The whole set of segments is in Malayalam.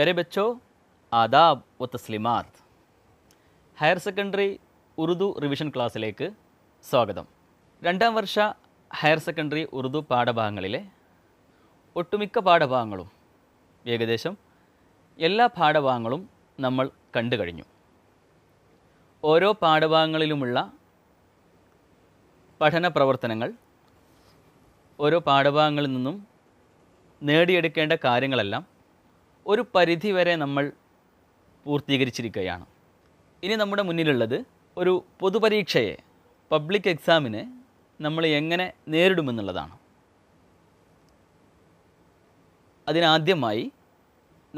प्यारे बच्चों ആദാബ് ഒ തസ്ലിമാത്ത് ഹയർ സെക്കൻഡറി ഉറുദു റിവിഷൻ ക്ലാസ്സിലേക്ക് സ്വാഗതം രണ്ടാം വർഷ ഹയർ സെക്കൻഡറി ഉറുദു പാഠഭാഗങ്ങളിലെ ഒട്ടുമിക്ക പാഠഭാഗങ്ങളും ഏകദേശം എല്ലാ പാഠഭാഗങ്ങളും നമ്മൾ കണ്ടു കഴിഞ്ഞു ഓരോ പാഠഭാഗങ്ങളിലുമുള്ള പഠന പ്രവർത്തനങ്ങൾ ഓരോ പാഠഭാഗങ്ങളിൽ നിന്നും നേടിയെടുക്കേണ്ട കാര്യങ്ങളെല്ലാം ഒരു പരിധിവരെ നമ്മൾ പൂർത്തീകരിച്ചിരിക്കുകയാണ് ഇനി നമ്മുടെ മുന്നിലുള്ളത് ഒരു പൊതുപരീക്ഷയെ പബ്ലിക് എക്സാമിനെ നമ്മൾ എങ്ങനെ നേരിടുമെന്നുള്ളതാണ് അതിനാദ്യമായി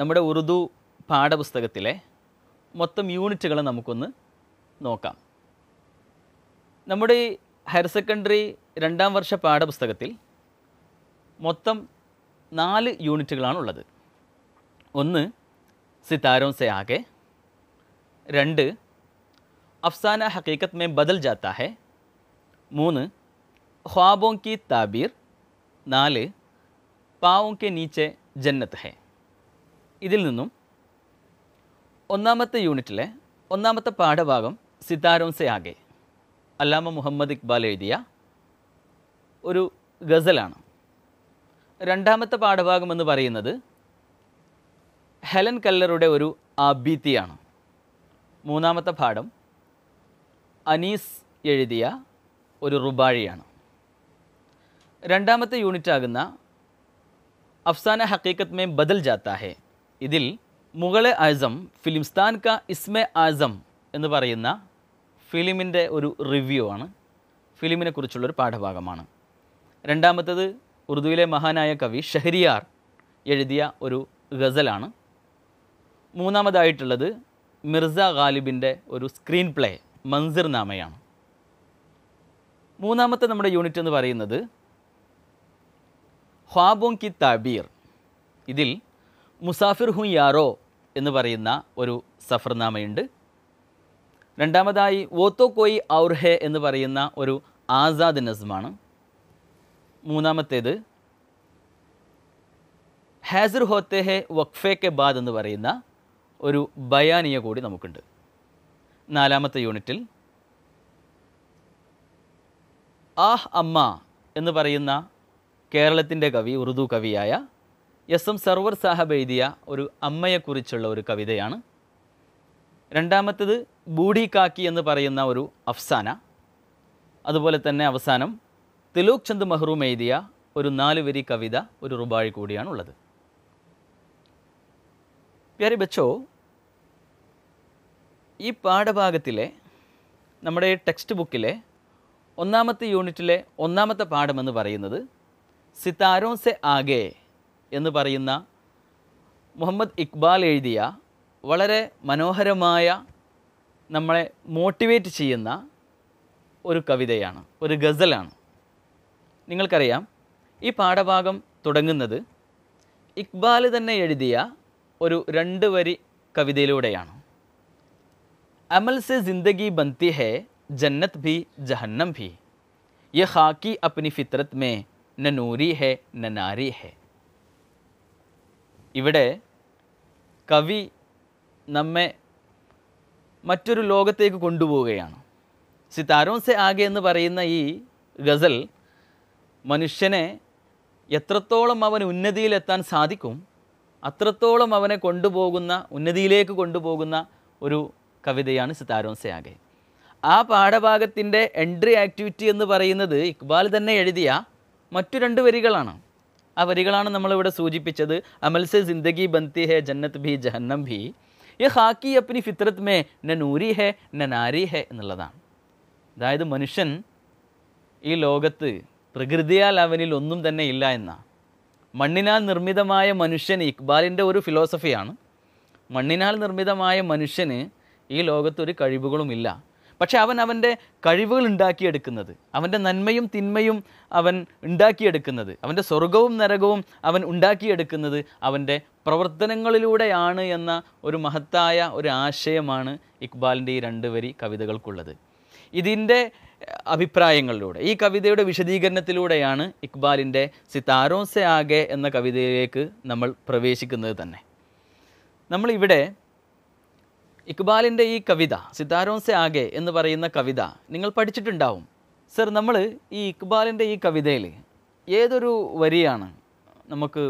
നമ്മുടെ ഉറുദു പാഠപുസ്തകത്തിലെ മൊത്തം യൂണിറ്റുകൾ നമുക്കൊന്ന് നോക്കാം നമ്മുടെ ഈ ഹയർ സെക്കൻഡറി രണ്ടാം വർഷ പാഠപുസ്തകത്തിൽ മൊത്തം നാല് യൂണിറ്റുകളാണുള്ളത് ഒന്ന് സിതാരോം സെ ആകെ രണ്ട് അഫ്സാന ഹക്കീക്കത്ത് മേ ബദൽ ജാത്താ ഹെ മൂന്ന് ഖ്വാബോ കി താബീർ നാല് പാവോ കെ നീച്ചെ ജന്നത്ത് ഹെ ഇതിൽ നിന്നും ഒന്നാമത്തെ യൂണിറ്റിലെ ഒന്നാമത്തെ പാഠഭാഗം സിതാരോം സെ ആകെ അല്ലാമ മുഹമ്മദ് ഇക്ബാൽ എഴുതിയ ഒരു ഗസലാണ് രണ്ടാമത്തെ പാഠഭാഗം എന്ന് പറയുന്നത് ഹെലൻ കല്ലറുടെ ഒരു അബീത്തിയാണ് മൂന്നാമത്തെ പാഠം അനീസ് എഴുതിയ ഒരു റുബാഴിയാണ് രണ്ടാമത്തെ യൂണിറ്റ് ആകുന്ന അഫ്സാന ഹക്കീക്കത്ത് മേ ബദൽ ജാത്താ ഹെ ഇതിൽ മുകളെ ആസം ഫിലിംസ്ഥാൻ കാ ഇസ്മെ ആസം എന്ന് പറയുന്ന ഫിലിമിൻ്റെ ഒരു റിവ്യൂ ആണ് ഫിലിമിനെ കുറിച്ചുള്ളൊരു പാഠഭാഗമാണ് രണ്ടാമത്തത് ഉറുദുവിലെ മഹാനായ കവി ഷഹരിയാർ എഴുതിയ ഒരു ഗസലാണ് മൂന്നാമതായിട്ടുള്ളത് മിർസ ഗാലിബിൻ്റെ ഒരു സ്ക്രീൻ പ്ലേ മൻസിർ നാമയാണ് മൂന്നാമത്തെ നമ്മുടെ യൂണിറ്റ് എന്ന് പറയുന്നത് ഖ്വാബോങ് കി താബീർ ഇതിൽ മുസാഫിർ ഹു യാറോ എന്ന് പറയുന്ന ഒരു സഫർനാമയുണ്ട് രണ്ടാമതായി ഓത്തോ കോയി ഔർഹെ എന്ന് പറയുന്ന ഒരു ആസാദ് നസ്മാണ് മൂന്നാമത്തേത് ഹാസിർ ഹോത്തേഹെ ഹെ കെ ബാദ് എന്ന് പറയുന്ന ഒരു ബയാനിയ കൂടി നമുക്കുണ്ട് നാലാമത്തെ യൂണിറ്റിൽ ആഹ് അമ്മ എന്ന് പറയുന്ന കേരളത്തിൻ്റെ കവി ഉറുദു കവിയായ എസ് എം സർവർ സാഹബ് എഴുതിയ ഒരു അമ്മയെക്കുറിച്ചുള്ള ഒരു കവിതയാണ് രണ്ടാമത്തേത് ബൂഡി കാക്കി എന്ന് പറയുന്ന ഒരു അഫ്സാന അതുപോലെ തന്നെ അവസാനം തിലോക് ചന്ദ് മെഹ്റൂം എഴുതിയ ഒരു നാലുവരി കവിത ഒരു റുബാഴി കൂടിയാണുള്ളത് പ്യാരി ബച്ചോ ഈ പാഠഭാഗത്തിലെ നമ്മുടെ ടെക്സ്റ്റ് ബുക്കിലെ ഒന്നാമത്തെ യൂണിറ്റിലെ ഒന്നാമത്തെ പാഠമെന്ന് പറയുന്നത് സിതാരോ സെ ആകെ എന്ന് പറയുന്ന മുഹമ്മദ് ഇക്ബാൽ എഴുതിയ വളരെ മനോഹരമായ നമ്മളെ മോട്ടിവേറ്റ് ചെയ്യുന്ന ഒരു കവിതയാണ് ഒരു ഗസലാണ് നിങ്ങൾക്കറിയാം ഈ പാഠഭാഗം തുടങ്ങുന്നത് ഇക്ബാൽ തന്നെ എഴുതിയ ഒരു രണ്ട് വരി കവിതയിലൂടെയാണ് अमल से ज़िंदगी बनती है जन्नत भी जहन्नम भी ये खाकी अपनी ഫിത്രത്ത് മേ न നൂരി ഹെ न നാരി ഹെ ഇവിടെ കവി നമ്മെ മറ്റൊരു ലോകത്തേക്ക് കൊണ്ടുപോവുകയാണ് സിതാരോം സെ ആകെ എന്ന് പറയുന്ന ഈ ഗസൽ മനുഷ്യനെ എത്രത്തോളം അവൻ ഉന്നതിയിലെത്താൻ സാധിക്കും അത്രത്തോളം അവനെ കൊണ്ടുപോകുന്ന ഉന്നതിയിലേക്ക് കൊണ്ടുപോകുന്ന ഒരു കവിതയാണ് സിതാരോൻ സെ ആ പാഠഭാഗത്തിൻ്റെ എൻട്രി ആക്ടിവിറ്റി എന്ന് പറയുന്നത് ഇക്ബാൽ തന്നെ എഴുതിയ മറ്റു രണ്ട് വരികളാണ് ആ വരികളാണ് നമ്മളിവിടെ സൂചിപ്പിച്ചത് അമൽ ജിന്ദഗി ബന്തി ഹെ ജന്നത്ത് ഭി ജഹന്നം ഭി ഈ ഹാക്കി അപ്നി ഫിത്രത് മേ ന നൂരി ഹെ ന നാരി ഹെ എന്നുള്ളതാണ് അതായത് മനുഷ്യൻ ഈ ലോകത്ത് പ്രകൃതിയാൽ അവനിൽ ഒന്നും തന്നെ ഇല്ല എന്ന മണ്ണിനാൽ നിർമ്മിതമായ മനുഷ്യന് ഇക്ബാലിൻ്റെ ഒരു ഫിലോസഫിയാണ് മണ്ണിനാൽ നിർമ്മിതമായ മനുഷ്യന് ഈ ലോകത്തൊരു കഴിവുകളുമില്ല പക്ഷെ അവൻ അവൻ്റെ കഴിവുകൾ ഉണ്ടാക്കിയെടുക്കുന്നത് അവൻ്റെ നന്മയും തിന്മയും അവൻ ഉണ്ടാക്കിയെടുക്കുന്നത് അവൻ്റെ സ്വർഗവും നരകവും അവൻ ഉണ്ടാക്കിയെടുക്കുന്നത് അവൻ്റെ പ്രവർത്തനങ്ങളിലൂടെയാണ് എന്ന ഒരു മഹത്തായ ഒരു ആശയമാണ് ഇക്ബാലിൻ്റെ ഈ രണ്ട് വരി കവിതകൾക്കുള്ളത് ഇതിൻ്റെ അഭിപ്രായങ്ങളിലൂടെ ഈ കവിതയുടെ വിശദീകരണത്തിലൂടെയാണ് ഇക്ബാലിൻ്റെ സിതാരോസെ ആകെ എന്ന കവിതയിലേക്ക് നമ്മൾ പ്രവേശിക്കുന്നത് തന്നെ നമ്മളിവിടെ ഇക്ബാലിൻ്റെ ഈ കവിത സിതാരോൻ സെ ആകെ എന്ന് പറയുന്ന കവിത നിങ്ങൾ പഠിച്ചിട്ടുണ്ടാവും സർ നമ്മൾ ഈ ഇക്ബാലിൻ്റെ ഈ കവിതയിൽ ഏതൊരു വരിയാണ് നമുക്ക്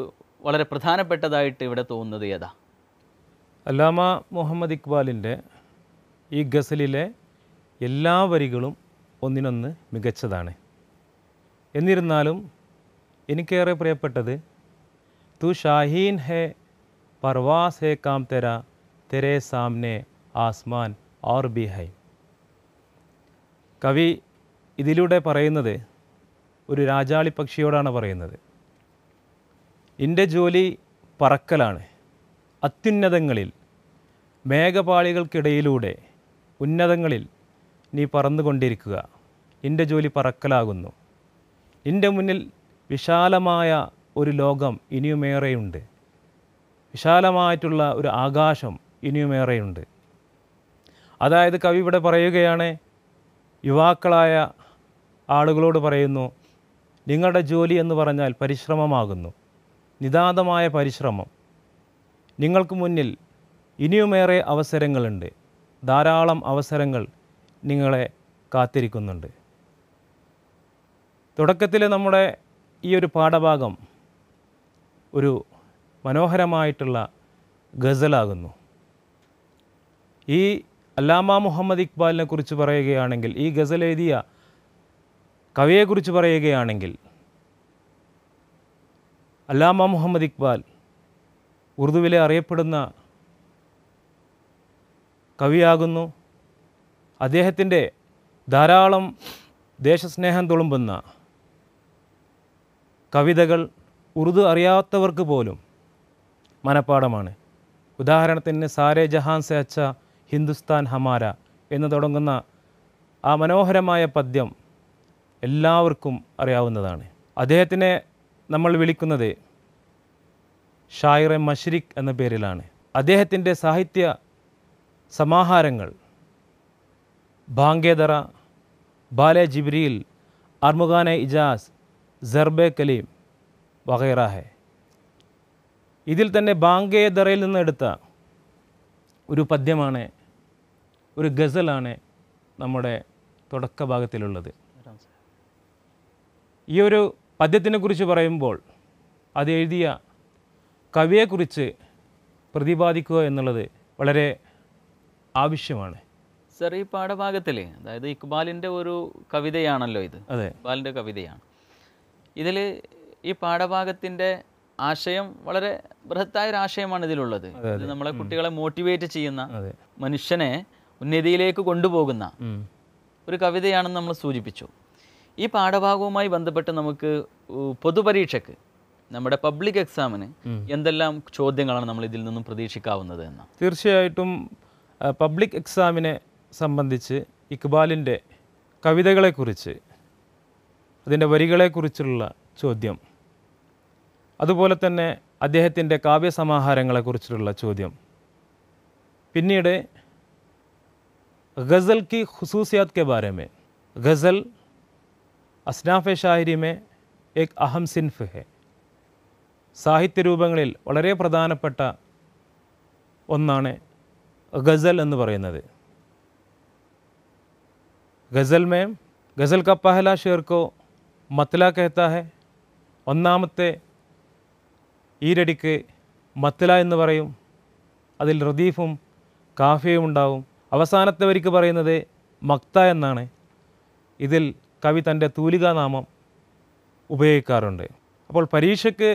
വളരെ പ്രധാനപ്പെട്ടതായിട്ട് ഇവിടെ തോന്നുന്നത് ഏതാ അല്ലാമ മുഹമ്മദ് ഇക്ബാലിൻ്റെ ഈ ഗസലിലെ എല്ലാ വരികളും ഒന്നിനൊന്ന് മികച്ചതാണ് എന്നിരുന്നാലും എനിക്കേറെ പ്രിയപ്പെട്ടത് തു ഷാഹീൻ ഹേ പർവാസ് ഹേ കാം തെരാ तेरे സാമനെ ആസ്മാൻ ആർ ബി ഹൈ കവി ഇതിലൂടെ പറയുന്നത് ഒരു രാജാളി പക്ഷിയോടാണ് പറയുന്നത് എൻ്റെ ജോലി പറക്കലാണ് അത്യുന്നതങ്ങളിൽ മേഘപാളികൾക്കിടയിലൂടെ ഉന്നതങ്ങളിൽ നീ പറന്നുകൊണ്ടിരിക്കുക നിൻ്റെ ജോലി പറക്കലാകുന്നു നിൻ്റെ മുന്നിൽ വിശാലമായ ഒരു ലോകം ഇനിയുമേറെയുണ്ട് വിശാലമായിട്ടുള്ള ഒരു ആകാശം ഇനിയുമേറെയുണ്ട് അതായത് കവി ഇവിടെ പറയുകയാണ് യുവാക്കളായ ആളുകളോട് പറയുന്നു നിങ്ങളുടെ ജോലി എന്ന് പറഞ്ഞാൽ പരിശ്രമമാകുന്നു നിതാന്തമായ പരിശ്രമം നിങ്ങൾക്ക് മുന്നിൽ ഇനിയുമേറെ അവസരങ്ങളുണ്ട് ധാരാളം അവസരങ്ങൾ നിങ്ങളെ കാത്തിരിക്കുന്നുണ്ട് തുടക്കത്തിൽ നമ്മുടെ ഈ ഒരു പാഠഭാഗം ഒരു മനോഹരമായിട്ടുള്ള ഗസലാകുന്നു ഈ അല്ലാമ മുഹമ്മദ് ഇക്ബാലിനെ കുറിച്ച് പറയുകയാണെങ്കിൽ ഈ ഗസൽ എഴുതിയ കവിയെക്കുറിച്ച് പറയുകയാണെങ്കിൽ അല്ലാമ മുഹമ്മദ് ഇക്ബാൽ ഉറുദുവിലെ അറിയപ്പെടുന്ന കവിയാകുന്നു അദ്ദേഹത്തിൻ്റെ ധാരാളം ദേശസ്നേഹം തുളുമ്പുന്ന കവിതകൾ ഉറുദു അറിയാത്തവർക്ക് പോലും മനപ്പാടമാണ് ഉദാഹരണത്തിന് സാരേ ജഹാൻ സെ അച്ച ഹിന്ദുസ്ഥാൻ ഹമാര എന്ന് തുടങ്ങുന്ന ആ മനോഹരമായ പദ്യം എല്ലാവർക്കും അറിയാവുന്നതാണ് അദ്ദേഹത്തിനെ നമ്മൾ വിളിക്കുന്നത് ഷായിറെ മഷ്രിഖ് എന്ന പേരിലാണ് അദ്ദേഹത്തിൻ്റെ സാഹിത്യ സമാഹാരങ്ങൾ ഭാങ്കേതറ ബാലെ ജിബ്രീൽ അർമുഖാന ഇജാസ് ജർബെ കലീം വഗൈറാഹെ ഇതിൽ തന്നെ ബാങ്കേദറയിൽ നിന്ന് എടുത്ത ഒരു പദ്യമാണ് ഒരു ഗസലാണ് നമ്മുടെ തുടക്ക ഭാഗത്തിലുള്ളത് ഈ ഒരു പദ്യത്തിനെ കുറിച്ച് പറയുമ്പോൾ അത് എഴുതിയ കവിയെക്കുറിച്ച് പ്രതിപാദിക്കുക എന്നുള്ളത് വളരെ ആവശ്യമാണ് സർ ഈ പാഠഭാഗത്തിൽ അതായത് ഇക്ബാലിൻ്റെ ഒരു കവിതയാണല്ലോ ഇത് അതെ ഇക്ബാലിൻ്റെ കവിതയാണ് ഇതിൽ ഈ പാഠഭാഗത്തിൻ്റെ ആശയം വളരെ ബൃഹത്തായ ഒരു ആശയമാണ് ഇതിലുള്ളത് ഇത് നമ്മളെ കുട്ടികളെ മോട്ടിവേറ്റ് ചെയ്യുന്ന മനുഷ്യനെ ഉന്നതിയിലേക്ക് കൊണ്ടുപോകുന്ന ഒരു കവിതയാണെന്ന് നമ്മൾ സൂചിപ്പിച്ചു ഈ പാഠഭാഗവുമായി ബന്ധപ്പെട്ട് നമുക്ക് പൊതുപരീക്ഷയ്ക്ക് നമ്മുടെ പബ്ലിക് എക്സാമിന് എന്തെല്ലാം ചോദ്യങ്ങളാണ് നമ്മൾ ഇതിൽ നിന്നും പ്രതീക്ഷിക്കാവുന്നത് എന്ന് തീർച്ചയായിട്ടും പബ്ലിക് എക്സാമിനെ സംബന്ധിച്ച് ഇക്ബാലിൻ്റെ കവിതകളെക്കുറിച്ച് അതിൻ്റെ വരികളെക്കുറിച്ചുള്ള ചോദ്യം അതുപോലെ തന്നെ അദ്ദേഹത്തിൻ്റെ കാവ്യസമാഹാരങ്ങളെക്കുറിച്ചുള്ള ചോദ്യം പിന്നീട് गज़ल की खसूसियात के बारे में गज़ल असनाफ शायरी में एक अहम सिंफ है साहित्य रूप वाले प्रधानपेट गज़ल गज़ल में गज़ल का पहला शेर को मतला कहता है ईर मतला अल रदीफ काफियम അവസാനത്തെ വരിക്ക് പറയുന്നത് മക്ത എന്നാണ് ഇതിൽ കവി തൻ്റെ തൂലികാനാമം ഉപയോഗിക്കാറുണ്ട് അപ്പോൾ പരീക്ഷയ്ക്ക്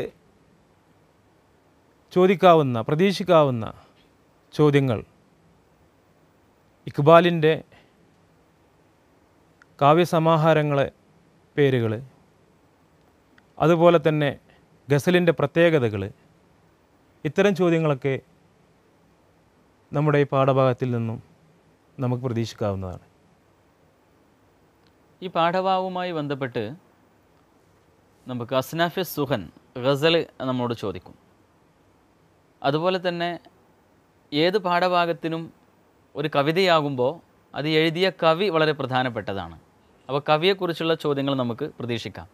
ചോദിക്കാവുന്ന പ്രതീക്ഷിക്കാവുന്ന ചോദ്യങ്ങൾ ഇക്ബാലിൻ്റെ കാവ്യസമാഹാരങ്ങളെ പേരുകൾ അതുപോലെ തന്നെ ഗസലിൻ്റെ പ്രത്യേകതകൾ ഇത്തരം ചോദ്യങ്ങളൊക്കെ നമ്മുടെ ഈ പാഠഭാഗത്തിൽ നിന്നും നമുക്ക് പ്രതീക്ഷിക്കാവുന്നതാണ് ഈ പാഠഭാഗവുമായി ബന്ധപ്പെട്ട് നമുക്ക് അസ്നാഫി സുഹൻ ഗസൽ നമ്മോട് ചോദിക്കും അതുപോലെ തന്നെ ഏത് പാഠഭാഗത്തിനും ഒരു കവിതയാകുമ്പോൾ അത് എഴുതിയ കവി വളരെ പ്രധാനപ്പെട്ടതാണ് അപ്പോൾ കവിയെക്കുറിച്ചുള്ള ചോദ്യങ്ങൾ നമുക്ക് പ്രതീക്ഷിക്കാം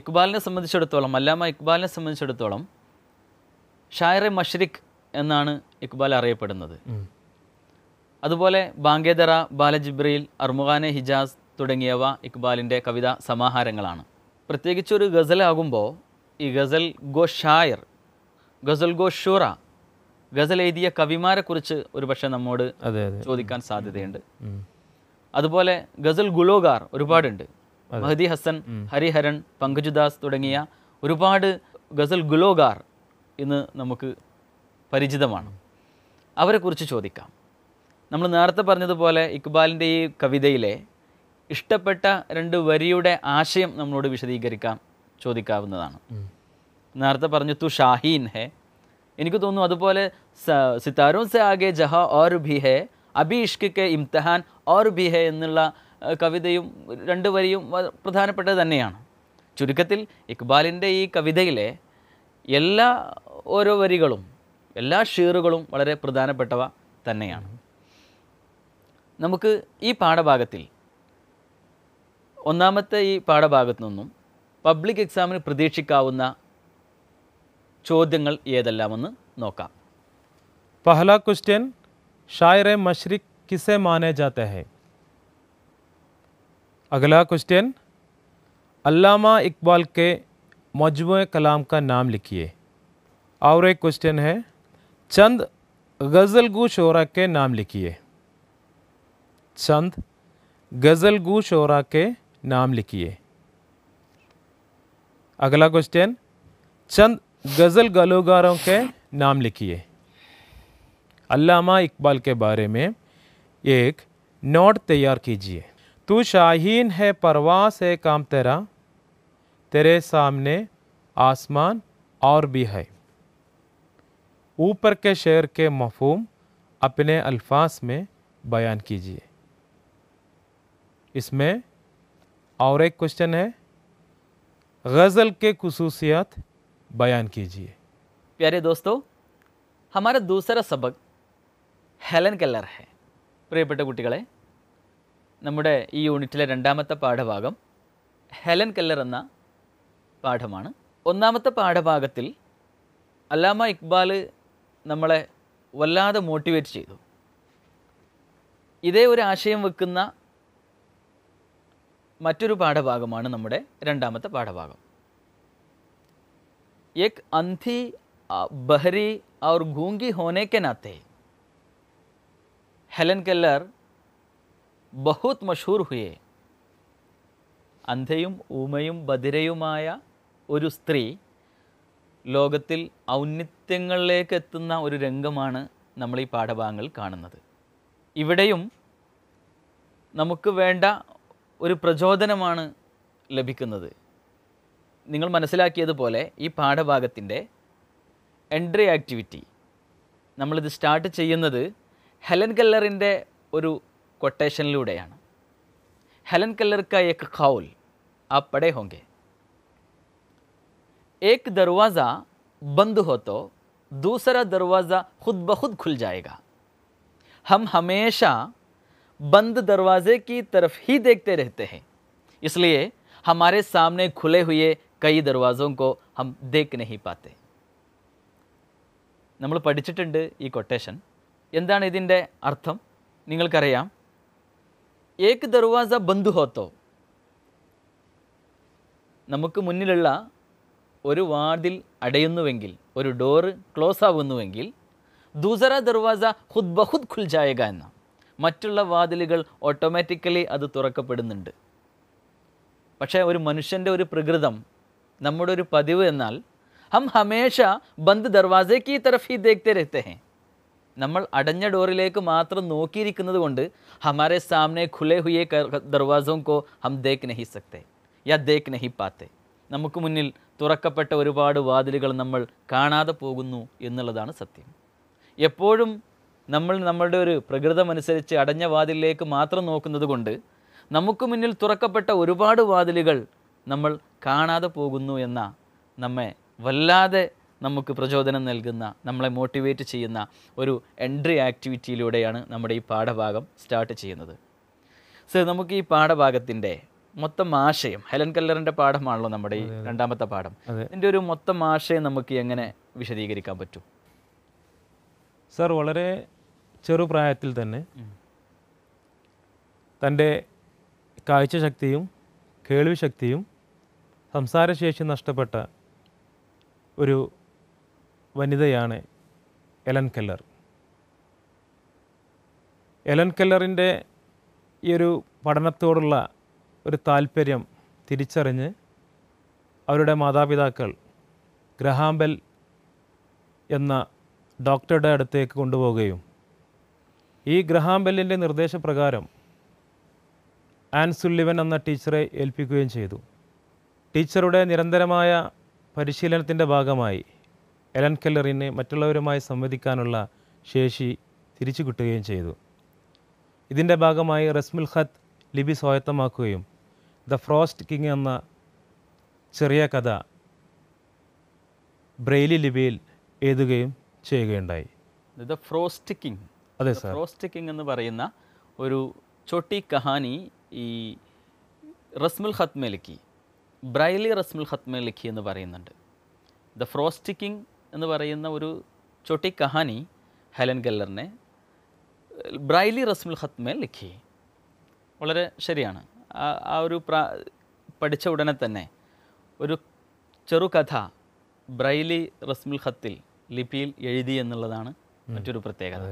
ഇക്ബാലിനെ സംബന്ധിച്ചിടത്തോളം അല്ലാമ ഇക്ബാലിനെ സംബന്ധിച്ചിടത്തോളം ഷായറെ മഷ്രിഖ് എന്നാണ് ഇക്ബാൽ അറിയപ്പെടുന്നത് അതുപോലെ ബാങ്കേദറ ബാലജിബ്രയിൽ അർമുഖാനെ ഹിജാസ് തുടങ്ങിയവ ഇക്ബാലിൻ്റെ കവിതാ സമാഹാരങ്ങളാണ് പ്രത്യേകിച്ചൊരു ഗസലാകുമ്പോൾ ഈ ഗസൽ ഗോ ഷായർ ഗസൽ ഗോ ഷൂറ ഗസൽ എഴുതിയ കവിമാരെക്കുറിച്ച് ഒരുപക്ഷെ നമ്മോട് ചോദിക്കാൻ സാധ്യതയുണ്ട് അതുപോലെ ഗസൽ ഗുലോഗാർ ഒരുപാടുണ്ട് മഹദി ഹസൻ ഹരിഹരൻ പങ്കജുദാസ് തുടങ്ങിയ ഒരുപാട് ഗസൽ ഗുലോഗാർ ഇന്ന് നമുക്ക് പരിചിതമാണ് അവരെക്കുറിച്ച് ചോദിക്കാം നമ്മൾ നേരത്തെ പറഞ്ഞതുപോലെ ഇക്ബാലിൻ്റെ ഈ കവിതയിലെ ഇഷ്ടപ്പെട്ട രണ്ട് വരിയുടെ ആശയം നമ്മളോട് വിശദീകരിക്കാം ചോദിക്കാവുന്നതാണ് നേരത്തെ പറഞ്ഞു തു ഷാഹീൻ ഹെ എനിക്ക് തോന്നുന്നു അതുപോലെ സിതാരോ സെ ആകെ ജഹ ഓർ ബി ഹെ അബി ഇഷ്കെ ഇംതഹാൻ ഓർ ബി ഹെ എന്നുള്ള കവിതയും രണ്ട് വരിയും പ്രധാനപ്പെട്ടത് തന്നെയാണ് ചുരുക്കത്തിൽ ഇക്ബാലിൻ്റെ ഈ കവിതയിലെ എല്ലാ ഓരോ വരികളും എല്ലാ ഷീറുകളും വളരെ പ്രധാനപ്പെട്ടവ തന്നെയാണ് നമുക്ക് ഈ പാഠഭാഗത്തിൽ ഒന്നാമത്തെ ഈ പാഠഭാഗത്തു നിന്നും പബ്ലിക് എക്സാമിന് പ്രതീക്ഷിക്കാവുന്ന ചോദ്യങ്ങൾ ഏതെല്ലാമെന്ന് നോക്കാം पहला क्वेश्चन शायर मशरक किसे माने जाते हैं अगला क्वेश्चन अल्लामा इकबाल के मजमू कलाम का नाम लिखिए और एक क्वेश्चन है चंद गज़लगु शोरा के नाम लिखिए चंद गज़ल गु शोरा के नाम लिखिए अगला क्वेश्चन चंद गज़ल गलोगारों के नाम लिखिए अल्लामा इकबाल के बारे में एक नोट तैयार कीजिए तू शाहीन है परवास है काम तेरा तेरे सामने आसमान और भी है ऊपर के शेर के मफहम अपने अल्फाज में बयान कीजिए इसमें और एक क्वेश्चन है गज़ल के खसूसियात बयान कीजिए प्यारे दोस्तों हमारा दूसरा सबक ഹെലൻ കെല്ലർ ഹെ പ്രിയപ്പെട്ട കുട്ടികളെ നമ്മുടെ ഈ യൂണിറ്റിലെ രണ്ടാമത്തെ പാഠഭാഗം ഹെലൻ കെല്ലർ എന്ന പാഠമാണ് ഒന്നാമത്തെ പാഠഭാഗത്തിൽ അല്ലാമ ഇക്ബാൽ നമ്മളെ വല്ലാതെ മോട്ടിവേറ്റ് ചെയ്തു ഇതേ ഒരു ആശയം വെക്കുന്ന മറ്റൊരു പാഠഭാഗമാണ് നമ്മുടെ രണ്ടാമത്തെ പാഠഭാഗം എക് അന്ധി ബഹരി ഔർ ഗൂങ്കി होने के नाते हेलन केलर बहुत മഷൂർ ഹുയെ അന്ധയും ഊമയും ബധിരയുമായ ഒരു സ്ത്രീ ലോകത്തിൽ ഔന്നിത്യങ്ങളിലേക്ക് എത്തുന്ന ഒരു രംഗമാണ് നമ്മൾ ഈ പാഠഭാഗങ്ങൾ കാണുന്നത് ഇവിടെയും നമുക്ക് വേണ്ട ഒരു പ്രചോദനമാണ് ലഭിക്കുന്നത് നിങ്ങൾ മനസ്സിലാക്കിയതുപോലെ ഈ പാഠഭാഗത്തിൻ്റെ എൻട്രി ആക്ടിവിറ്റി നമ്മളിത് സ്റ്റാർട്ട് ചെയ്യുന്നത് ഹെലൻ കല്ലറിൻ്റെ ഒരു കൊട്ടേഷനിലൂടെയാണ് ഹെലൻ കല്ലർക്ക എക് ഖൗൽ ആ പടേ ഹോങ്കെ एक दरवाज़ा बंद हो तो दूसरा दरवाज़ा खुद ब खुद खुल जाएगा हम हमेशा बंद दरवाजे की तरफ ही देखते रहते हैं इसलिए हमारे सामने खुले हुए കൈ ദർവാസവും കോ ഹം ദേക്ക് നഹി പാത്തെ നമ്മൾ പഠിച്ചിട്ടുണ്ട് ഈ കൊട്ടേഷൻ എന്താണ് ഇതിൻ്റെ അർത്ഥം നിങ്ങൾക്കറിയാം ഏക്ക് ദർവാസ ബന്ധു ഹോത്തോ നമുക്ക് മുന്നിലുള്ള ഒരു വാതിൽ അടയുന്നുവെങ്കിൽ ഒരു ഡോറ് ക്ലോസ് ആവുന്നുവെങ്കിൽ ദൂസറ ദർവാസ ഹുദ് ബഹുദ് ഖുൽ എന്നാണ് മറ്റുള്ള വാതിലുകൾ ഓട്ടോമാറ്റിക്കലി അത് തുറക്കപ്പെടുന്നുണ്ട് പക്ഷേ ഒരു മനുഷ്യൻ്റെ ഒരു പ്രകൃതം നമ്മുടെ ഒരു പതിവ് എന്നാൽ ഹം ഹമേഷ ബന്ദ് ദർവാസേക്ക് ഈ തരഫ് ഈ ദേഖ്തേ രഹത്തെ നമ്മൾ അടഞ്ഞ ഡോറിലേക്ക് മാത്രം നോക്കിയിരിക്കുന്നത് കൊണ്ട് ഹമാരെ സാമനെ ഖുലേ ഹുയെ ദർവാസോം കോ ഹം ദേക്ക് നഹി സക്തേ യാ ദേക്ക് നഹി പാത്തേ നമുക്ക് മുന്നിൽ തുറക്കപ്പെട്ട ഒരുപാട് വാതിലുകൾ നമ്മൾ കാണാതെ പോകുന്നു എന്നുള്ളതാണ് സത്യം എപ്പോഴും നമ്മൾ നമ്മളുടെ ഒരു പ്രകൃതമനുസരിച്ച് അടഞ്ഞ വാതിലിലേക്ക് മാത്രം നോക്കുന്നത് കൊണ്ട് നമുക്ക് മുന്നിൽ തുറക്കപ്പെട്ട ഒരുപാട് വാതിലുകൾ നമ്മൾ കാണാതെ പോകുന്നു എന്ന നമ്മെ വല്ലാതെ നമുക്ക് പ്രചോദനം നൽകുന്ന നമ്മളെ മോട്ടിവേറ്റ് ചെയ്യുന്ന ഒരു എൻട്രി ആക്ടിവിറ്റിയിലൂടെയാണ് നമ്മുടെ ഈ പാഠഭാഗം സ്റ്റാർട്ട് ചെയ്യുന്നത് സർ നമുക്ക് ഈ പാഠഭാഗത്തിൻ്റെ മൊത്തം ആശയം ഹെലൻ കല്ലറിൻ്റെ പാഠമാണല്ലോ നമ്മുടെ ഈ രണ്ടാമത്തെ പാഠം അതിൻ്റെ ഒരു മൊത്തം ആശയം നമുക്ക് എങ്ങനെ വിശദീകരിക്കാൻ പറ്റും സർ വളരെ ചെറുപ്രായത്തിൽ തന്നെ തൻ്റെ കാഴ്ചശക്തിയും കേൾവി ശക്തിയും സംസാരശേഷി നഷ്ടപ്പെട്ട ഒരു വനിതയാണ് എലൻ കെല്ലർ എലൻ കെല്ലറിൻ്റെ ഈ ഒരു പഠനത്തോടുള്ള ഒരു താല്പര്യം തിരിച്ചറിഞ്ഞ് അവരുടെ മാതാപിതാക്കൾ ഗ്രഹാംബൽ എന്ന ഡോക്ടറുടെ അടുത്തേക്ക് കൊണ്ടുപോവുകയും ഈ ഗ്രഹാം ബെല്ലിൻ്റെ നിർദ്ദേശപ്രകാരം സുല്ലിവൻ എന്ന ടീച്ചറെ ഏൽപ്പിക്കുകയും ചെയ്തു ടീച്ചറുടെ നിരന്തരമായ പരിശീലനത്തിൻ്റെ ഭാഗമായി എലൻ കെല്ലറിന് മറ്റുള്ളവരുമായി സംവദിക്കാനുള്ള ശേഷി തിരിച്ചു കിട്ടുകയും ചെയ്തു ഇതിൻ്റെ ഭാഗമായി റസ്മുൽ ഖത്ത് ലിപി സ്വായത്തമാക്കുകയും ദ ഫ്രോസ്റ്റ് കിങ് എന്ന ചെറിയ കഥ ബ്രെയിലി ലിപിയിൽ എഴുതുകയും ചെയ്യുകയുണ്ടായി ദ ഫ്രോസ്റ്റ് കിങ് അതെ ഫ്രോസ്റ്റ് കിങ് എന്ന് പറയുന്ന ഒരു ചോട്ടി കഹാനി ഈ റസ്മുൽ ഹത്മെ ലിഖി ബ്രൈലി റസ്മുൽ ഹത്മെ ലിഖി എന്ന് പറയുന്നുണ്ട് ദ ഫ്രോസ്റ്റ് കിങ് എന്ന് പറയുന്ന ഒരു ചോട്ടി കഹാനി ഹെലൻ ഗല്ലറിനെ ബ്രൈലി റസ്മുൽ ഹത്മെ ലിഖി വളരെ ശരിയാണ് ആ ഒരു പഠിച്ച ഉടനെ തന്നെ ഒരു ചെറുകഥ ബ്രൈലി റസ്മുൽ ഹത്തിൽ ലിപിയിൽ എഴുതി എന്നുള്ളതാണ് മറ്റൊരു പ്രത്യേകത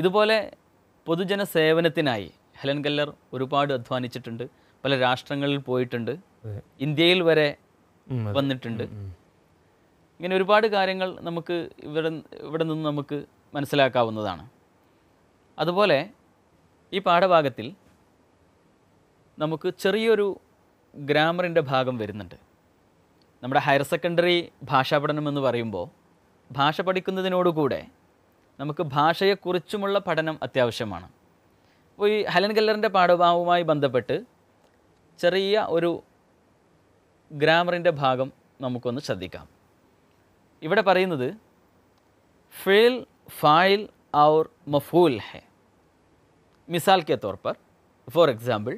ഇതുപോലെ പൊതുജന സേവനത്തിനായി ഹെലൻ കല്ലർ ഒരുപാട് അധ്വാനിച്ചിട്ടുണ്ട് പല രാഷ്ട്രങ്ങളിൽ പോയിട്ടുണ്ട് ഇന്ത്യയിൽ വരെ വന്നിട്ടുണ്ട് ഇങ്ങനെ ഒരുപാട് കാര്യങ്ങൾ നമുക്ക് ഇവിടെ ഇവിടെ നിന്ന് നമുക്ക് മനസ്സിലാക്കാവുന്നതാണ് അതുപോലെ ഈ പാഠഭാഗത്തിൽ നമുക്ക് ചെറിയൊരു ഗ്രാമറിൻ്റെ ഭാഗം വരുന്നുണ്ട് നമ്മുടെ ഹയർ സെക്കൻഡറി ഭാഷാ പഠനം എന്ന് പറയുമ്പോൾ ഭാഷ പഠിക്കുന്നതിനോടുകൂടെ നമുക്ക് ഭാഷയെക്കുറിച്ചുമുള്ള പഠനം അത്യാവശ്യമാണ് അപ്പോൾ ഈ ഹലൻ കല്ലറിൻ്റെ പാഠഭാഗവുമായി ബന്ധപ്പെട്ട് ചെറിയ ഒരു ഗ്രാമറിൻ്റെ ഭാഗം നമുക്കൊന്ന് ശ്രദ്ധിക്കാം ഇവിടെ പറയുന്നത് ഫേൽ ഫായിൽ ഔർ മഫൂൽ ഹെ മിസാൽ കെ തോർ പർ ഫോർ എക്സാമ്പിൾ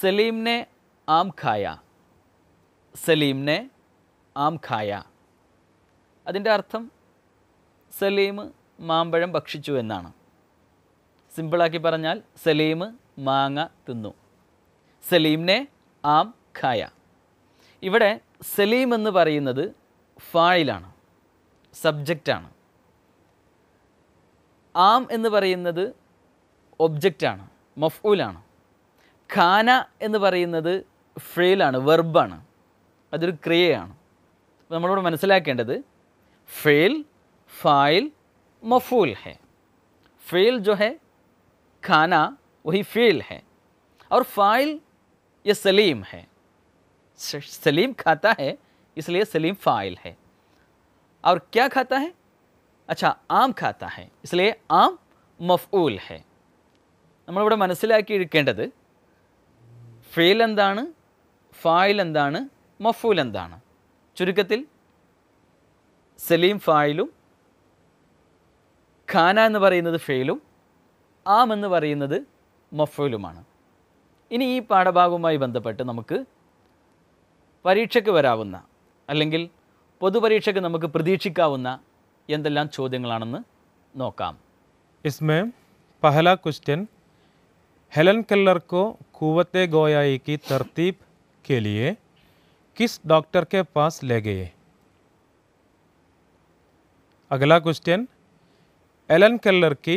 സലീംനെ ആം ഖായ സലീംനെ ആം ഖായ അതിൻ്റെ അർത്ഥം സലീം മാമ്പഴം ഭക്ഷിച്ചു എന്നാണ് സിമ്പിളാക്കി പറഞ്ഞാൽ സലീം മാങ്ങ തിന്നു സലീമിനെ ആം ഖായ ഇവിടെ സലീം എന്ന് പറയുന്നത് ഫായിലാണ് സബ്ജക്റ്റാണ് ആം എന്ന് പറയുന്നത് ഒബ്ജക്റ്റാണ് മഫൂലാണ് ഖാന എന്ന് പറയുന്നത് ഫെയിലാണ് വെർബാണ് അതൊരു ക്രിയയാണ് നമ്മളോട് മനസ്സിലാക്കേണ്ടത് ഫെയിൽ ఫాయిల్ మఫూల్ హై ఫేల్ జోహే ఖానా వహి ఫేల్ హై ఔర్ ఫాయిల్ య సలీమ్ హై సలీమ్ ఖాతా హై ఇస్లియే సలీమ్ ఫాయిల్ హై ఔర్ క్యా ఖాతా హై అచ్చా ఆమ్ ఖాతా హై ఇస్లియే ఆమ్ మఫూల్ హై నమమ ఇబడ మనసిలాకి ఇరికంటదు ఫేల్ ఎందానా ఫాయిల్ ఎందానా మఫూల్ ఎందానా చురుగతిల్ సలీమ్ ఫాయిల ഖാന എന്ന് പറയുന്നത് ഫെയിലും ആം എന്ന് പറയുന്നത് മഫൂലുമാണ് ഇനി ഈ പാഠഭാഗവുമായി ബന്ധപ്പെട്ട് നമുക്ക് പരീക്ഷയ്ക്ക് വരാവുന്ന അല്ലെങ്കിൽ പൊതുപരീക്ഷയ്ക്ക് നമുക്ക് പ്രതീക്ഷിക്കാവുന്ന എന്തെല്ലാം ചോദ്യങ്ങളാണെന്ന് നോക്കാം ഇസ്മേം പഹല ക്വസ്റ്റ്യൻ ഹെലൻ കെല്ലർക്കോ കൂവത്തെ ഗോയായിക്ക് തർത്തീപ് കെലിയെ കിസ് के लिए किस डॉक्टर के पास अगला एलन केलर की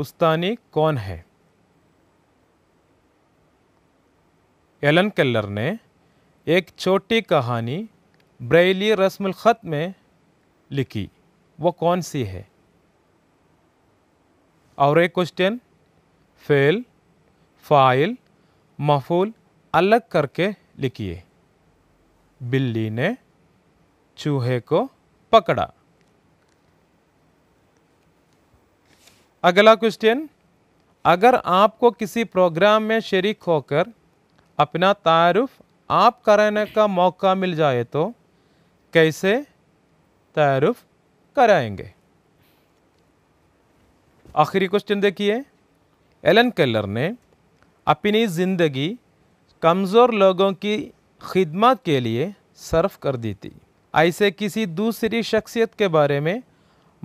उस्तानी कौन है एलन केलर ने एक छोटी कहानी ब्रेली रस्म ख़त में लिखी वो कौन सी है और एक क्वेश्चन फेल फाइल मफूल अलग करके लिखिए बिल्ली ने चूहे को पकड़ा अगला क्वेश्चन अगर आपको किसी प्रोग्राम में शरीक होकर अपना तारुफ आप कराने का मौका मिल जाए तो कैसे तारुफ कराएंगे आखिरी क्वेश्चन देखिए एलन केलर ने अपनी ज़िंदगी कमज़ोर लोगों की खिदमत के लिए सर्फ कर दी थी ऐसे किसी दूसरी शख्सियत के बारे में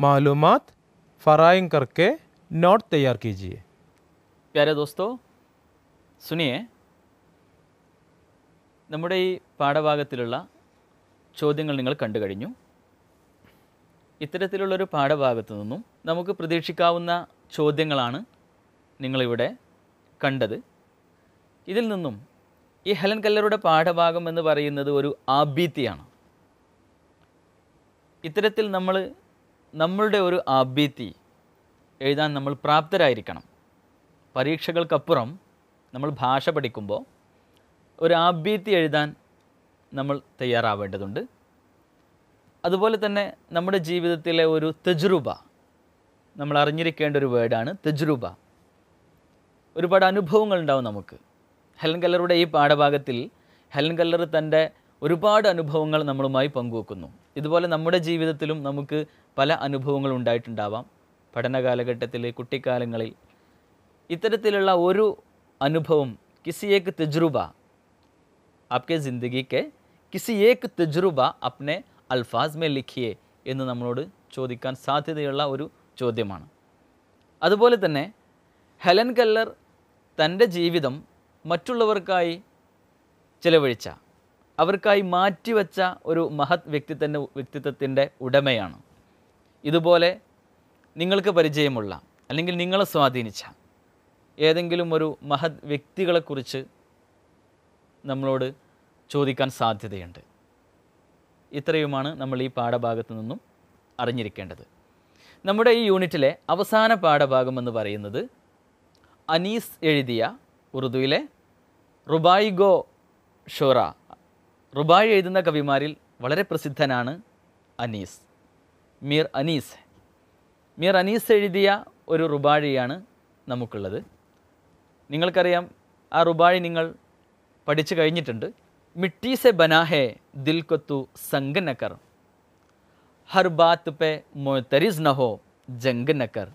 मालूम फराइंग करके नोट तैयार कीजिए प्यारे दोस्तों सुनिए നമ്മുടെ ഈ പാഠഭാഗത്തിലുള്ള ചോദ്യങ്ങൾ നിങ്ങൾ കണ്ടു കഴിഞ്ഞു ഇത്തരത്തിലുള്ളൊരു പാഠഭാഗത്തു നിന്നും നമുക്ക് പ്രതീക്ഷിക്കാവുന്ന ചോദ്യങ്ങളാണ് നിങ്ങളിവിടെ കണ്ടത് ഇതിൽ നിന്നും ഈ ഹെലൻ കല്ലറുടെ പാഠഭാഗം എന്ന് പറയുന്നത് ഒരു ആഭീത്തിയാണ് ഇത്തരത്തിൽ നമ്മൾ നമ്മളുടെ ഒരു ആഭീത്തി എഴുതാൻ നമ്മൾ പ്രാപ്തരായിരിക്കണം പരീക്ഷകൾക്കപ്പുറം നമ്മൾ ഭാഷ പഠിക്കുമ്പോൾ ഒരു ആഭ്യത്തി എഴുതാൻ നമ്മൾ തയ്യാറാവേണ്ടതുണ്ട് അതുപോലെ തന്നെ നമ്മുടെ ജീവിതത്തിലെ ഒരു തെജ്രൂപ നമ്മൾ അറിഞ്ഞിരിക്കേണ്ട ഒരു വേർഡാണ് തെജ്രൂപ ഒരുപാട് അനുഭവങ്ങൾ ഉണ്ടാവും നമുക്ക് ഹെലൻ കല്ലറുടെ ഈ പാഠഭാഗത്തിൽ ഹെലൻ കല്ലർ തൻ്റെ ഒരുപാട് അനുഭവങ്ങൾ നമ്മളുമായി പങ്കുവെക്കുന്നു ഇതുപോലെ നമ്മുടെ ജീവിതത്തിലും നമുക്ക് പല അനുഭവങ്ങൾ ഉണ്ടായിട്ടുണ്ടാവാം പഠനകാലഘട്ടത്തിൽ കുട്ടിക്കാലങ്ങളിൽ ഇത്തരത്തിലുള്ള ഒരു അനുഭവം കിസി ഏക്ക് തജുർബ ആപ്കെ ജിന്ദഗിക്ക് കിസി ഏക്ക് തജുർബ അപ്നെ അൽഫാസ് മേ ലിഖിയെ എന്ന് നമ്മളോട് ചോദിക്കാൻ സാധ്യതയുള്ള ഒരു ചോദ്യമാണ് അതുപോലെ തന്നെ ഹെലൻ കല്ലർ തൻ്റെ ജീവിതം മറ്റുള്ളവർക്കായി ചിലവഴിച്ച അവർക്കായി മാറ്റിവെച്ച ഒരു മഹത് വ്യക്തിത്വ വ്യക്തിത്വത്തിൻ്റെ ഉടമയാണ് ഇതുപോലെ നിങ്ങൾക്ക് പരിചയമുള്ള അല്ലെങ്കിൽ നിങ്ങളെ സ്വാധീനിച്ച ഏതെങ്കിലും ഒരു മഹത് വ്യക്തികളെക്കുറിച്ച് നമ്മളോട് ചോദിക്കാൻ സാധ്യതയുണ്ട് ഇത്രയുമാണ് നമ്മൾ ഈ പാഠഭാഗത്തു നിന്നും അറിഞ്ഞിരിക്കേണ്ടത് നമ്മുടെ ഈ യൂണിറ്റിലെ അവസാന പാഠഭാഗം എന്ന് പറയുന്നത് അനീസ് എഴുതിയ ഉറുദുവിലെ റുബായിഗോ ഷോറ റുബായി എഴുതുന്ന കവിമാരിൽ വളരെ പ്രസിദ്ധനാണ് അനീസ് മീർ അനീസ് മീർ അനീസ് എഴുതിയ ഒരു റുബാഴിയാണ് നമുക്കുള്ളത് നിങ്ങൾക്കറിയാം ആ റുബാഴി നിങ്ങൾ പഠിച്ചു കഴിഞ്ഞിട്ടുണ്ട് മിട്ടി സെ ബനാഹെ ദിൽകൊത്തു സംഗ നക്കർ ഹർ ബാത്ത് പെ മൊത്തരിസ് നഹോ ജംഗ് നക്കർ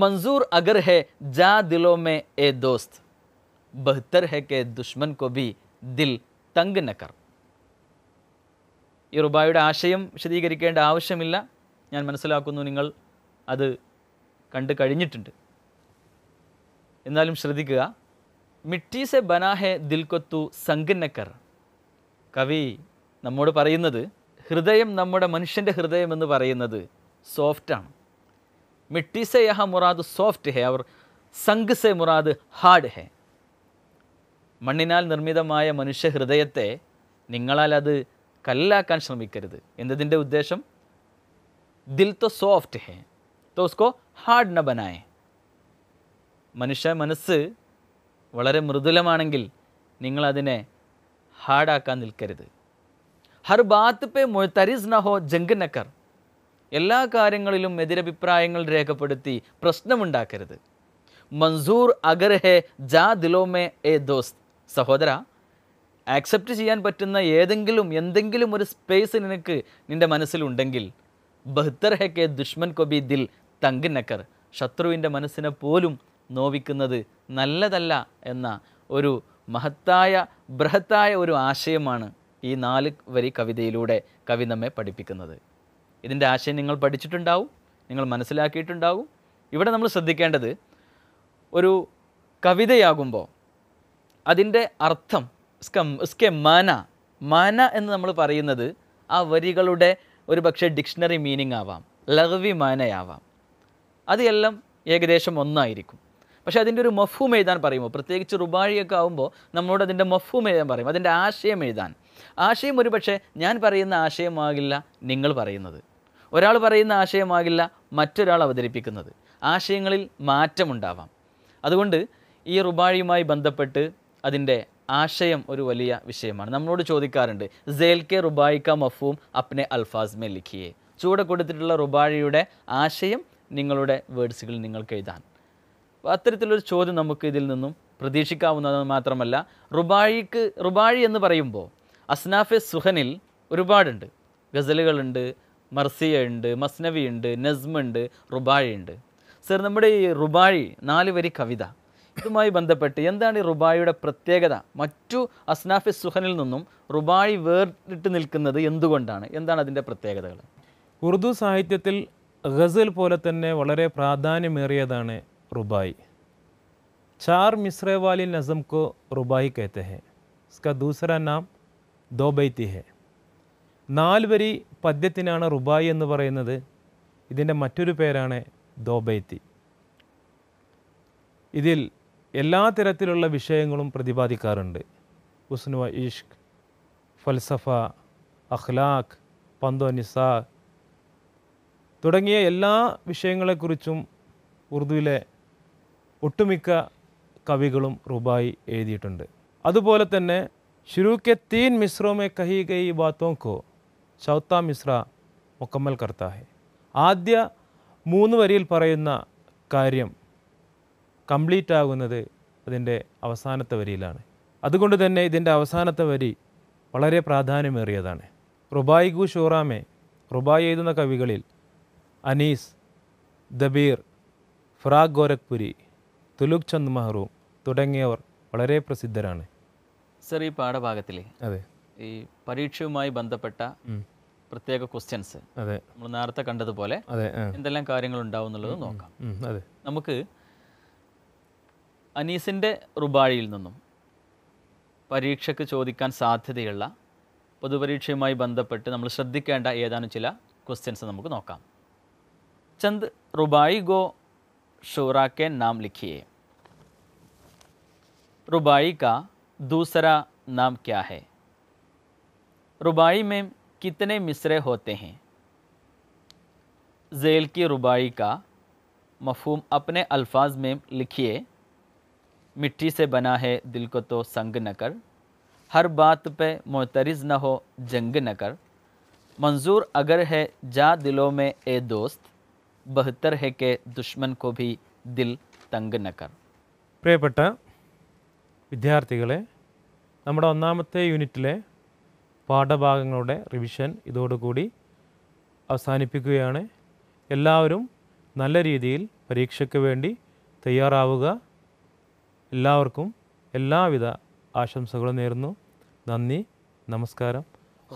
മൻസൂർ അഗർ है ജാ दिलों എ ए दोस्त बेहतर है कि ദുഷ്മൻ കൊബി ദിൽ തങ്ക് നക്കർ ഈ റുബായുടെ ആശയം വിശദീകരിക്കേണ്ട ആവശ്യമില്ല ഞാൻ മനസ്സിലാക്കുന്നു നിങ്ങൾ അത് കണ്ടു കഴിഞ്ഞിട്ടുണ്ട് എന്നാലും ശ്രദ്ധിക്കുക മിട്ടീസെ ബനാഹെ ദിൽക്കൊത്തു സങ്കന്നക്കർ കവി നമ്മോട് പറയുന്നത് ഹൃദയം നമ്മുടെ മനുഷ്യൻ്റെ ഹൃദയം എന്ന് പറയുന്നത് സോഫ്റ്റാണ് മിട്ടീസെ യഹ മുറാദ് സോഫ്റ്റ് ഹെ അവർ സംഗ് സെ മുറാദ് ഹാർഡ് ഹെ മണ്ണിനാൽ നിർമ്മിതമായ മനുഷ്യ ഹൃദയത്തെ നിങ്ങളാൽ അത് കല്ലാക്കാൻ ശ്രമിക്കരുത് എന്നതിൻ്റെ ഉദ്ദേശം ദിൽ തോ സോഫ്റ്റ് ഹേ तो उसको हार्ड न बनाएं മനുഷ്യ മനസ്സ് വളരെ മൃദുലമാണെങ്കിൽ നിങ്ങളതിനെ ഹാർഡാക്കാൻ നിൽക്കരുത് ഹർ ബാത്ത് പേ മുഴത്തരിസ് നഹോ ജങ്ക് നക്കർ എല്ലാ കാര്യങ്ങളിലും എതിരഭിപ്രായങ്ങൾ രേഖപ്പെടുത്തി പ്രശ്നമുണ്ടാക്കരുത് മൻസൂർ അഗർ ഹെ ജാ ദിലോമേ എ ദോസ്ത് സഹോദര ആക്സെപ്റ്റ് ചെയ്യാൻ പറ്റുന്ന ഏതെങ്കിലും എന്തെങ്കിലും ഒരു സ്പേസ് നിനക്ക് നിൻ്റെ മനസ്സിലുണ്ടെങ്കിൽ ബഹ്തർ ഹെ കെ ദുഷ്മൻ കൊബി ദിൽ തങ്കിനക്കർ ശത്രുവിൻ്റെ മനസ്സിനെ പോലും നോവിക്കുന്നത് നല്ലതല്ല എന്ന ഒരു മഹത്തായ ബൃഹത്തായ ഒരു ആശയമാണ് ഈ നാല് വരി കവിതയിലൂടെ കവി നമ്മെ പഠിപ്പിക്കുന്നത് ഇതിൻ്റെ ആശയം നിങ്ങൾ പഠിച്ചിട്ടുണ്ടാവും നിങ്ങൾ മനസ്സിലാക്കിയിട്ടുണ്ടാവും ഇവിടെ നമ്മൾ ശ്രദ്ധിക്കേണ്ടത് ഒരു കവിതയാകുമ്പോൾ അതിൻ്റെ അർത്ഥം സ്കം സ്കെ മാന മാന എന്ന് നമ്മൾ പറയുന്നത് ആ വരികളുടെ ഒരു പക്ഷേ ഡിക്ഷണറി മീനിങ് ആവാം ലഹവി മാനയാവാം അത് എല്ലാം ഏകദേശം ഒന്നായിരിക്കും പക്ഷേ അതിൻ്റെ ഒരു മഫൂം എഴുതാൻ പറയുമ്പോൾ പ്രത്യേകിച്ച് റുബാഴിയൊക്കെ ആകുമ്പോൾ നമ്മളോട് അതിൻ്റെ മഫൂം എഴുതാൻ പറയും അതിൻ്റെ ആശയം എഴുതാൻ ആശയം ഒരു പക്ഷേ ഞാൻ പറയുന്ന ആശയമാകില്ല നിങ്ങൾ പറയുന്നത് ഒരാൾ പറയുന്ന ആശയമാകില്ല മറ്റൊരാൾ അവതരിപ്പിക്കുന്നത് ആശയങ്ങളിൽ മാറ്റമുണ്ടാവാം അതുകൊണ്ട് ഈ റുബാഴിയുമായി ബന്ധപ്പെട്ട് അതിൻ്റെ ആശയം ഒരു വലിയ വിഷയമാണ് നമ്മളോട് ചോദിക്കാറുണ്ട് സെയിൽ കെ റുബായിക്ക മഫൂം അപ്നെ അൽഫാസ് മേ ലിഖിയെ ചൂടെ കൊടുത്തിട്ടുള്ള റുബാഴിയുടെ ആശയം നിങ്ങളുടെ വേർഡ്സുകൾ നിങ്ങൾക്ക് എഴുതാൻ അത്തരത്തിലൊരു ചോദ്യം നമുക്ക് ഇതിൽ നിന്നും പ്രതീക്ഷിക്കാവുന്നതെന്ന് മാത്രമല്ല റുബായിക്ക് റുബാഴി എന്ന് പറയുമ്പോൾ അസ്നാഫെ സുഹനിൽ ഒരുപാടുണ്ട് ഗസലുകളുണ്ട് മർസിയ ഉണ്ട് മസ്നവി ഉണ്ട് നസ്മുണ്ട് റുബാഴി ഉണ്ട് സർ നമ്മുടെ ഈ റുബാഴി നാല് വരി കവിത ഇതുമായി ബന്ധപ്പെട്ട് എന്താണ് ഈ റുബായിയുടെ പ്രത്യേകത മറ്റു അസ്നാഫെ സുഹനിൽ നിന്നും റുബായി വേറിട്ട് നിൽക്കുന്നത് എന്തുകൊണ്ടാണ് എന്താണ് അതിൻ്റെ പ്രത്യേകതകൾ ഉറുദു സാഹിത്യത്തിൽ ഗസൽ പോലെ തന്നെ വളരെ പ്രാധാന്യമേറിയതാണ് റുബായി ചാർ മിശ്രവാലി നസം കോ റുബായി कहते ഹെ സ്ക ദൂസര നാം ദോ ബൈത്തി ഹെ നാല് വരി പദ്യത്തിനാണ് റുബായി എന്ന് പറയുന്നത് ഇതിൻ്റെ മറ്റൊരു പേരാണ് ദോബൈത്തി ഇതിൽ എല്ലാ തരത്തിലുള്ള വിഷയങ്ങളും പ്രതിപാദിക്കാറുണ്ട് ഉസ്നുവ ഇഷ്ക് ഫൽസഫ അഖ്ലാഖ് പന്തോ നിസാഖ് തുടങ്ങിയ എല്ലാ വിഷയങ്ങളെക്കുറിച്ചും ഉറുദുവിലെ ഒട്ടുമിക്ക കവികളും റുബായി എഴുതിയിട്ടുണ്ട് അതുപോലെ തന്നെ ഷുരൂക്കെ തീൻ മിശ്രോമെ കഹി ഗൈ ബാത്തോങ്കോ ചൗത്ത മിശ്ര മുക്കമ്മൽ കർത്താഹെ ആദ്യ മൂന്ന് വരിയിൽ പറയുന്ന കാര്യം കംപ്ലീറ്റ് ആകുന്നത് അതിൻ്റെ അവസാനത്തെ വരിയിലാണ് അതുകൊണ്ട് തന്നെ ഇതിൻ്റെ അവസാനത്തെ വരി വളരെ പ്രാധാന്യമേറിയതാണ് റുബായി ഗു ഷൂറാമെ റുബായി എഴുതുന്ന കവികളിൽ അനീസ് ദബീർ ഫിറാഖ് ഗോരഖ്പുരി തുലുക് ചന്ദ് മെഹ്റൂം തുടങ്ങിയവർ വളരെ പ്രസിദ്ധരാണ് സർ ഈ പാഠഭാഗത്തിലെ അതെ ഈ പരീക്ഷയുമായി ബന്ധപ്പെട്ട പ്രത്യേക ക്വസ്റ്റ്യൻസ് അതെ നമ്മൾ നേരത്തെ കണ്ടതുപോലെ എന്തെല്ലാം കാര്യങ്ങൾ ഉണ്ടാവും എന്നുള്ളത് നോക്കാം അതെ നമുക്ക് അനീസിൻ്റെ റുബാഴിയിൽ നിന്നും പരീക്ഷയ്ക്ക് ചോദിക്കാൻ സാധ്യതയുള്ള പൊതുപരീക്ഷയുമായി ബന്ധപ്പെട്ട് നമ്മൾ ശ്രദ്ധിക്കേണ്ട ഏതാനും ചില ക്വസ്റ്റ്യൻസ് നമുക്ക് നോക്കാം चंद रुबाई गो शोरा के नाम लिखिए रुबाई का दूसरा नाम क्या है रुबाई में कितने मिसरे होते हैं जेल की रुबाई का मफहम अपने अल्फाज में लिखिए मिट्टी से बना है दिल को तो संग न कर हर बात पे मोतरज न हो जंग न कर मंजूर अगर है जा दिलों में ए दोस्त ബഹത്തർ ഹെ കെ ദുഷ്മൻ കോ ഭി ദിൽ തങ്ക് നക്കർ പ്രിയപ്പെട്ട വിദ്യാർത്ഥികളെ നമ്മുടെ ഒന്നാമത്തെ യൂണിറ്റിലെ പാഠഭാഗങ്ങളുടെ റിവിഷൻ ഇതോടുകൂടി അവസാനിപ്പിക്കുകയാണ് എല്ലാവരും നല്ല രീതിയിൽ പരീക്ഷയ്ക്ക് വേണ്ടി തയ്യാറാവുക എല്ലാവർക്കും എല്ലാവിധ ആശംസകളും നേരുന്നു നന്ദി നമസ്കാരം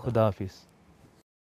ഖുദാഫീസ്